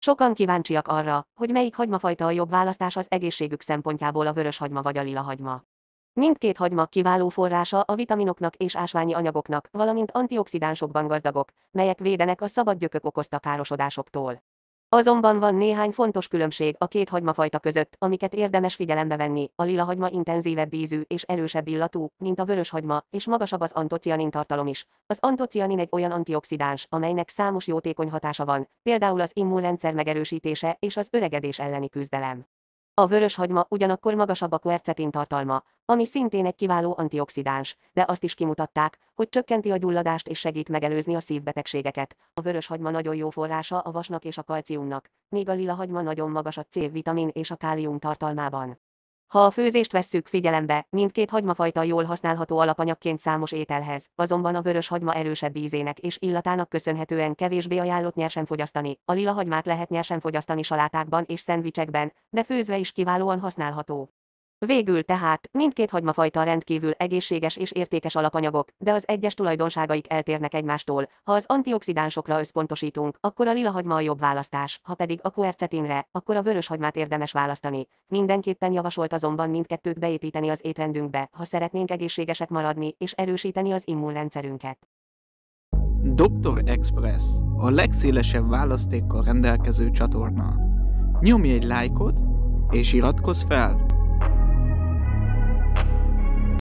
Sokan kíváncsiak arra, hogy melyik hagymafajta a jobb választás az egészségük szempontjából a vörös hagyma vagy a lila hagyma. Mindkét hagyma kiváló forrása a vitaminoknak és ásványi anyagoknak, valamint antioxidánsokban gazdagok, melyek védenek a szabad gyökök okozta károsodásoktól. Azonban van néhány fontos különbség a két hagymafajta között, amiket érdemes figyelembe venni. A lila hagyma intenzívebb ízű és erősebb illatú, mint a vörös hagyma, és magasabb az antocianin tartalom is. Az antocianin egy olyan antioxidáns, amelynek számos jótékony hatása van, például az immunrendszer megerősítése és az öregedés elleni küzdelem. A vörös hagyma ugyanakkor magasabb a quercetin tartalma, ami szintén egy kiváló antioxidáns, de azt is kimutatták, hogy csökkenti a gyulladást és segít megelőzni a szívbetegségeket. A vörös hagyma nagyon jó forrása a vasnak és a kalciumnak, míg a lila hagyma nagyon magas a C-vitamin és a kálium tartalmában. Ha a főzést vesszük figyelembe, mindkét hagymafajta jól használható alapanyagként számos ételhez, azonban a vörös hagyma erősebb ízének és illatának köszönhetően kevésbé ajánlott nyersen fogyasztani. A lila hagymát lehet nyersen fogyasztani salátákban és szendvicsekben, de főzve is kiválóan használható. Végül tehát, mindkét hagymafajta rendkívül egészséges és értékes alapanyagok, de az egyes tulajdonságaik eltérnek egymástól. Ha az antioxidánsokra összpontosítunk, akkor a lila hagyma a jobb választás, ha pedig a kuercetinre, akkor a vörös hagymát érdemes választani. Mindenképpen javasolt azonban mindkettőt beépíteni az étrendünkbe, ha szeretnénk egészségesek maradni és erősíteni az immunrendszerünket. Dr. Express, a legszélesebb választékkal rendelkező csatorna. Nyomj egy lájkot, és iratkozz fel!